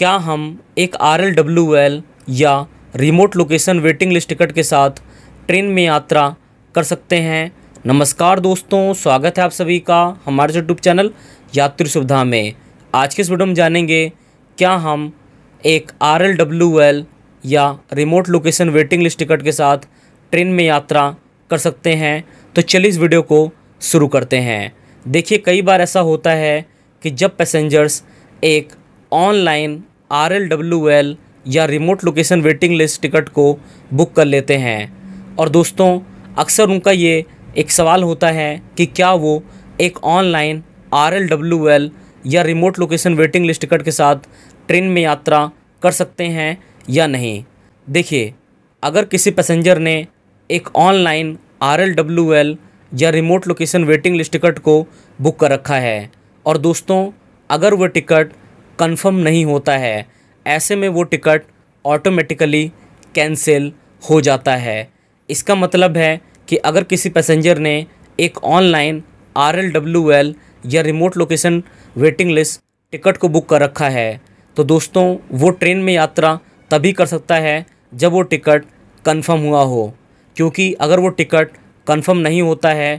क्या हम एक आर एल डब्ल्यू एल या remote location waiting list ticket के साथ ट्रेन में यात्रा कर सकते हैं नमस्कार दोस्तों स्वागत है आप सभी का हमारे यूट्यूब चैनल यात्री सुविधा में आज के इस वीडियो में जानेंगे क्या हम एक आर एल डब्ल्यू एल या remote location waiting list ticket के साथ ट्रेन में यात्रा कर सकते हैं तो चलिए इस वीडियो को शुरू करते हैं देखिए कई बार ऐसा होता है कि जब पैसेंजर्स एक online R L W L या remote location waiting list ticket को बुक कर लेते हैं और दोस्तों अक्सर उनका ये एक सवाल होता है कि क्या वो एक online R L W L या remote location waiting list ticket के साथ ट्रेन में यात्रा कर सकते हैं या नहीं देखिए अगर किसी पैसेंजर ने एक online R L W L या remote location waiting list ticket को बुक कर रखा है और दोस्तों अगर वह टिकट कंफर्म नहीं होता है ऐसे में वो टिकट ऑटोमेटिकली कैंसिल हो जाता है इसका मतलब है कि अगर किसी पैसेंजर ने एक online R L W L या remote location waiting list ticket को बुक कर रखा है तो दोस्तों वो ट्रेन में यात्रा तभी कर सकता है जब वो टिकट कंफर्म हुआ हो क्योंकि अगर वो टिकट कंफर्म नहीं होता है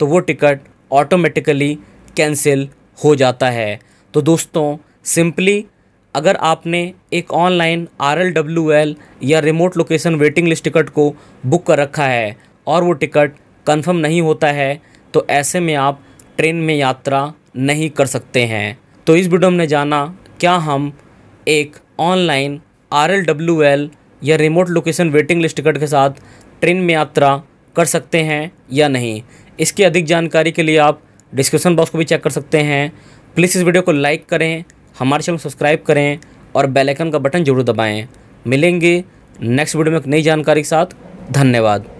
तो वो टिकट ऑटोमेटिकली कैंसिल हो जाता है तो दोस्तों सिंपली अगर आपने एक online R L W L या remote location waiting list ticket को बुक कर रखा है और वो टिकट कंफर्म नहीं होता है तो ऐसे में आप ट्रेन में यात्रा नहीं कर सकते हैं तो इस वीडियो में जाना क्या हम एक online R L W L या remote location waiting list ticket के साथ ट्रेन में यात्रा कर सकते हैं या नहीं इसकी अधिक जानकारी के लिए आप डिस्क्रिप्शन बॉक्स को भी चेक कर सकते हैं प्लीज़ इस वीडियो को लाइक करें हमारे चैनल सब्सक्राइब करें और बेलाइकन का बटन जरूर दबाएँ मिलेंगे नेक्स्ट वीडियो में एक नई जानकारी के साथ धन्यवाद